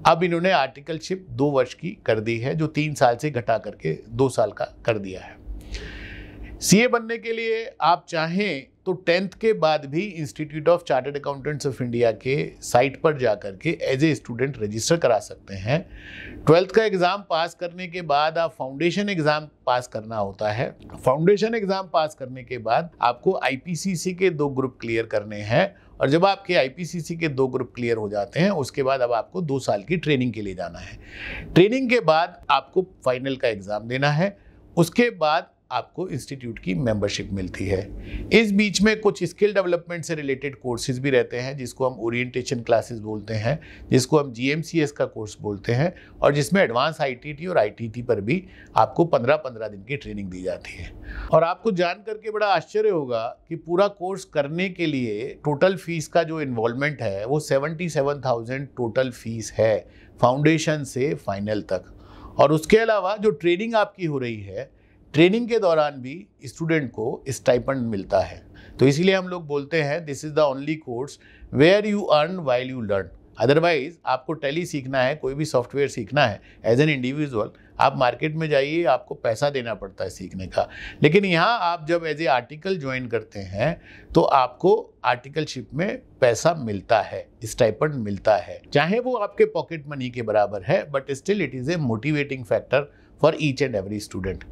अब इन्होंने आर्टिकलशिप दो वर्ष की कर दी है जो तीन साल से घटा करके दो साल का कर दिया है सीए बनने के लिए आप चाहें तो टेंथ के बाद भी Institute of chartered Accountants of India के साइट पर जा कर के एज ए स्टूडेंट रजिस्टर करा सकते हैं ट्वेल्थ का एग्ज़ाम पास करने के बाद आप फाउंडेशन एग्ज़ाम पास करना होता है फाउंडेशन एग्ज़ाम पास करने के बाद आपको आईपीसीसी के दो ग्रुप क्लियर करने हैं और जब आपके आईपीसीसी के दो ग्रुप क्लियर हो जाते हैं उसके बाद अब आपको दो साल की ट्रेनिंग के लिए जाना है ट्रेनिंग के बाद आपको फाइनल का एग्ज़ाम देना है उसके बाद आपको इंस्टीट्यूट की मेंबरशिप मिलती है इस बीच में कुछ स्किल डेवलपमेंट से रिलेटेड कोर्सेज भी रहते हैं जिसको हम ओरिएंटेशन क्लासेस बोलते हैं जिसको हम जी का कोर्स बोलते हैं और जिसमें एडवांस आई और आई पर भी आपको पंद्रह पंद्रह दिन की ट्रेनिंग दी जाती है और आपको जान करके बड़ा आश्चर्य होगा कि पूरा कोर्स करने के लिए टोटल फीस का जो इन्वॉल्वमेंट है वो seventy seven thousand total fees है फाउंडेशन से फाइनल तक और उसके अलावा जो ट्रेनिंग आपकी हो रही है ट्रेनिंग के दौरान भी स्टूडेंट को स्टाइपेंड मिलता है तो इसीलिए हम लोग बोलते हैं this is the only course where you earn while you learn otherwise आपको टेली सीखना है कोई भी सॉफ्टवेयर सीखना है एज एन इंडिविजुअल आप मार्केट में जाइए आपको पैसा देना पड़ता है सीखने का लेकिन यहाँ आप जब एज ए आर्टिकल ज्वाइन करते हैं तो आपको आर्टिकलशिप में पैसा मिलता है स्टाइपेंड मिलता है चाहे वो आपके पॉकेट मनी के बराबर है but still it is a motivating factor for each and every student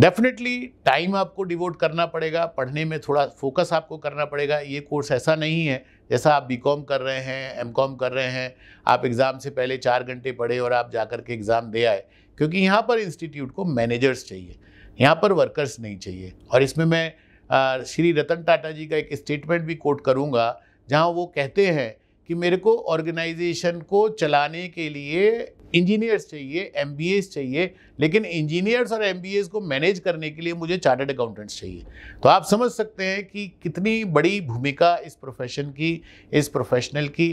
definitely time आपको डिवोट करना पड़ेगा पढ़ने में थोड़ा फोकस आपको करना पड़ेगा ये कोर्स ऐसा नहीं है जैसा आप कॉम कर रहे हैं कॉम कर रहे हैं आप एग्ज़ाम से पहले चार घंटे पढ़े और आप जा कर के एग्ज़ाम दे आए क्योंकि यहाँ पर इंस्टीट्यूट को मैनेजर्स चाहिए यहाँ पर वर्कर्स नहीं चाहिए और इसमें मैं श्री रतन टाटा जी का एक स्टेटमेंट भी कोट करूँगा जहाँ वो कहते हैं कि मेरे को ऑर्गेनाइजेशन को चलाने के लिए इंजीनियर्स चाहिए एम चाहिए लेकिन इंजीनियर्स और एम को मैनेज करने के लिए मुझे चार्टर्ड अकाउंटेंट्स चाहिए तो आप समझ सकते हैं कि कितनी बड़ी भूमिका इस प्रोफेशन की इस प्रोफेशनल की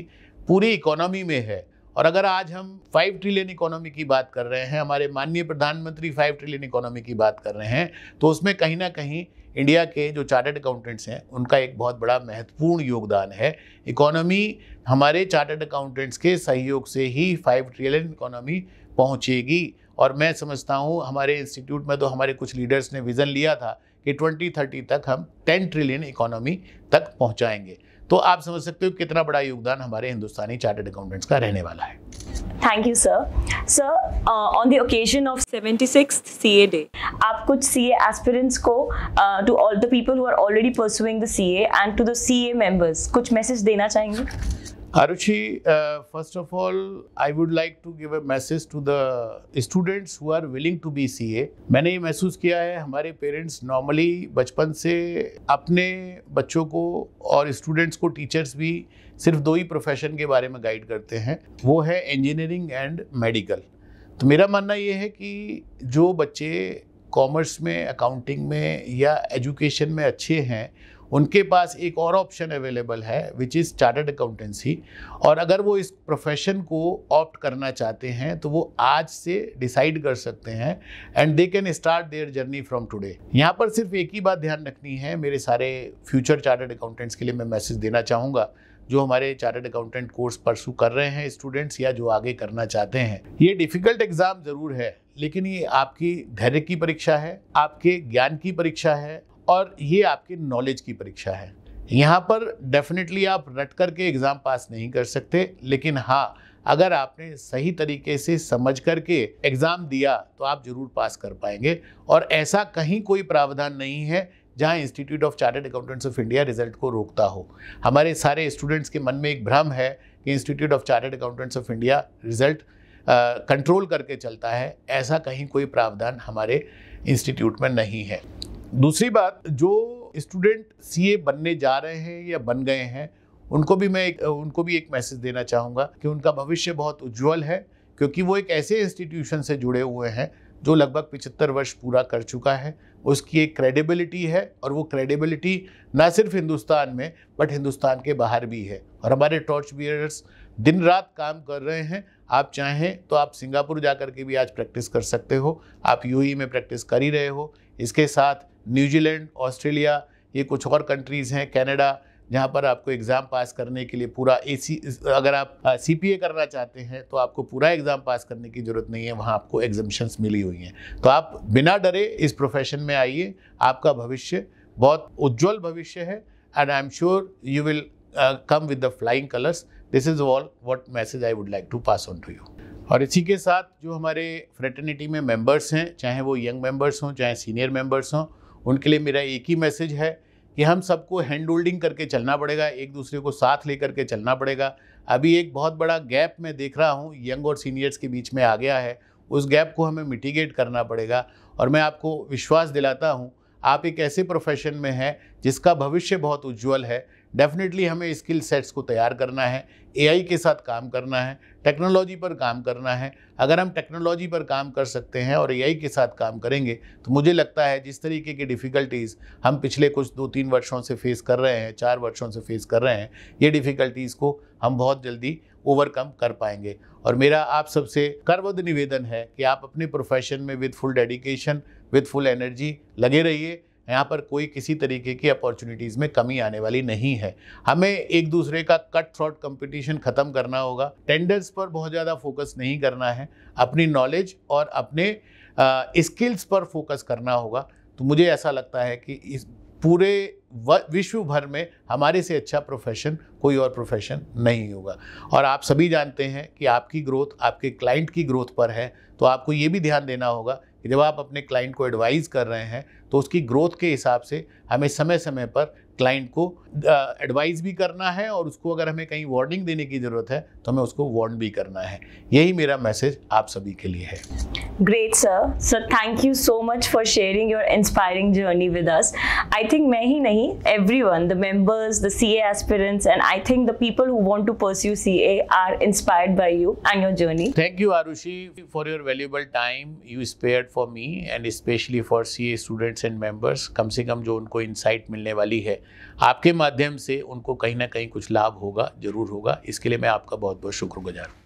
पूरी इकोनॉमी में है और अगर आज हम फाइव ट्रिलियन इकोनॉमी की बात कर रहे हैं हमारे माननीय प्रधानमंत्री फाइव ट्रिलियन इकोनॉमी की बात कर रहे हैं तो उसमें कहीं ना कहीं इंडिया के जो चार्टर्ड अकाउंटेंट्स हैं उनका एक बहुत बड़ा महत्वपूर्ण योगदान है इकोनॉमी हमारे चार्टर्ड अकाउंटेंट्स के सहयोग से ही फाइव ट्रिलियन इकोनॉमी पहुँचेगी और मैं समझता हूँ हमारे इंस्टीट्यूट में तो हमारे कुछ लीडर्स ने विज़न लिया था कि 2030 तक हम 10 ट्रिलियन इकोनॉमी तक पहुँचाएँगे तो आप समझ सकते हो कितना बड़ा योगदान हमारे हिंदुस्तानी चार्टर्ड अकाउंटेंट्स का रहने वाला है thank you sir sir on the occasion of seventy six C A day आप कुछ सी एस्पिरेंट्स को to all the people who are already pursuing the C A and to the C A members कुछ मैसेज देना चाहेंगे Arushi, uh, first of all, I would like to give a message to the students who are willing to be CA. मैंने ये महसूस किया है हमारे पेरेंट्स नॉर्मली बचपन से अपने बच्चों को और स्टूडेंट्स को टीचर्स भी सिर्फ दो ही प्रोफेशन के बारे में गाइड करते हैं वो है इंजीनियरिंग एंड मेडिकल तो मेरा मानना ये है कि जो बच्चे कॉमर्स में अकाउंटिंग में या एजुकेशन में अच्छे हैं उनके पास एक और ऑप्शन अवेलेबल है विच इज़ चार्टर्ड अकाउंटेंसी और अगर वो इस प्रोफेशन को ऑप्ट करना चाहते हैं तो वो आज से डिसाइड कर सकते हैं and they can start their journey from today यहाँ पर सिर्फ एक ही बात ध्यान रखनी है मेरे सारे फ्यूचर चार्टर्ड अकाउंटेंट्स के लिए मैं मैसेज देना चाहूँगा जो हमारे चार्टर्ड अकाउंटेंट कोर्स परसू कर रहे हैं स्टूडेंट्स या जो आगे करना चाहते हैं ये डिफ़िकल्ट एग्ज़ाम ज़रूर है लेकिन ये आपकी धैर्य की परीक्षा है आपके ज्ञान की परीक्षा है और ये आपकी नॉलेज की परीक्षा है यहाँ पर डेफिनेटली आप रट कर के एग्ज़ाम पास नहीं कर सकते लेकिन हाँ अगर आपने सही तरीके से समझ करके एग्ज़ाम दिया तो आप ज़रूर पास कर पाएंगे और ऐसा कहीं कोई प्रावधान नहीं है जहाँ Institute of chartered Accountants of India result को रोकता हो हमारे सारे स्टूडेंट्स के मन में एक भ्रम है कि Institute of chartered Accountants of India result control करके चलता है ऐसा कहीं कोई प्रावधान हमारे इंस्टीट्यूट में नहीं है दूसरी बात जो स्टूडेंट सीए बनने जा रहे हैं या बन गए हैं उनको भी मैं एक उनको भी एक मैसेज देना चाहूँगा कि उनका भविष्य बहुत उज्जवल है क्योंकि वो एक ऐसे इंस्टीट्यूशन से जुड़े हुए हैं जो लगभग पिछहत्तर वर्ष पूरा कर चुका है उसकी एक क्रेडिबिलिटी है और वो क्रेडिबिलिटी ना सिर्फ हिंदुस्तान में बट हिंदुस्तान के बाहर भी है और हमारे टॉर्च बियर्स दिन रात काम कर रहे हैं आप चाहें तो आप सिंगापुर जा कर के भी आज प्रैक्टिस कर सकते हो आप यूएई e में प्रैक्टिस कर ही रहे हो इसके साथ न्यूजीलैंड ऑस्ट्रेलिया ये कुछ और कंट्रीज़ हैं कनाडा जहाँ पर आपको एग्ज़ाम पास करने के लिए पूरा ए अगर आप सी पी ए करना चाहते हैं तो आपको पूरा एग्ज़ाम पास करने की ज़रूरत नहीं है वहाँ आपको एग्जामशंस मिली हुई हैं तो आप बिना डरे इस प्रोफेशन में आइए आपका भविष्य बहुत उज्जवल भविष्य है and I am sure you will come with the flying colours this is all what message I would like to pass on to you और इसी के साथ जो हमारे फ्रेटर्निटी में मेम्बर्स हैं चाहे वो यंग मेम्बर्स हों चाहे सीनियर मेम्बर्स हों उनके लिए मेरा एक ही मैसेज है कि हम सबको हैंड होल्डिंग करके चलना पड़ेगा एक दूसरे को साथ लेकर के चलना पड़ेगा अभी एक बहुत बड़ा गैप मैं देख रहा हूँ यंग और सीनियर्स के बीच में आ गया है उस गैप को हमें मिटिगेट करना पड़ेगा और मैं आपको विश्वास दिलाता हूँ आप एक ऐसे प्रोफेशन में हैं जिसका भविष्य बहुत उज्जवल है डेफिनेटली हमें स्किल सेट्स को तैयार करना है एआई के साथ काम करना है टेक्नोलॉजी पर काम करना है अगर हम टेक्नोलॉजी पर काम कर सकते हैं और एआई के साथ काम करेंगे तो मुझे लगता है जिस तरीके की डिफ़िकल्टीज़ हम पिछले कुछ दो तीन वर्षों से फेस कर रहे हैं चार वर्षों से फेस कर रहे हैं ये डिफ़िकल्टीज़ को हम बहुत जल्दी ओवरकम कर पाएंगे और मेरा आप सबसे करबद्ध निवेदन है कि आप अपने प्रोफेशन में with full dedication with full energy लगे रहिए यहाँ पर कोई किसी तरीके की अपॉर्चुनिटीज़ में कमी आने वाली नहीं है हमें एक दूसरे का कट फ्रॉड कंपटीशन ख़त्म करना होगा टेंडर्स पर बहुत ज़्यादा फोकस नहीं करना है अपनी नॉलेज और अपने स्किल्स पर फोकस करना होगा तो मुझे ऐसा लगता है कि इस पूरे विश्व भर में हमारे से अच्छा प्रोफेशन कोई और प्रोफेशन नहीं होगा और आप सभी जानते हैं कि आपकी ग्रोथ आपके क्लाइंट की ग्रोथ पर है तो आपको ये भी ध्यान देना होगा कि जब आप अपने क्लाइंट को एडवाइज़ कर रहे हैं तो उसकी ग्रोथ के हिसाब से हमें समय समय पर क्लाइंट को एडवाइस भी करना है और उसको अगर हमें कहीं वार्निंग देने की ज़रूरत है तो हमें उसको वार्न भी करना है यही मेरा मैसेज आप सभी के लिए है great sir sir thank you so much for sharing your inspiring journey with us I think मैं ही नहीं every one the members the C aspirants and I think the people who want to pursue C are inspired by you and your journey thank you Arushi for your valuable time you spared for me and specially for C students and members कम से कम जो उनको इंसाइट मिलने वाली है आपके माध्यम से उनको कहीं ना कहीं कुछ लाभ होगा जरूर होगा इसके लिए मैं आपका बहुत बहुत शुक्रगुजार हूँ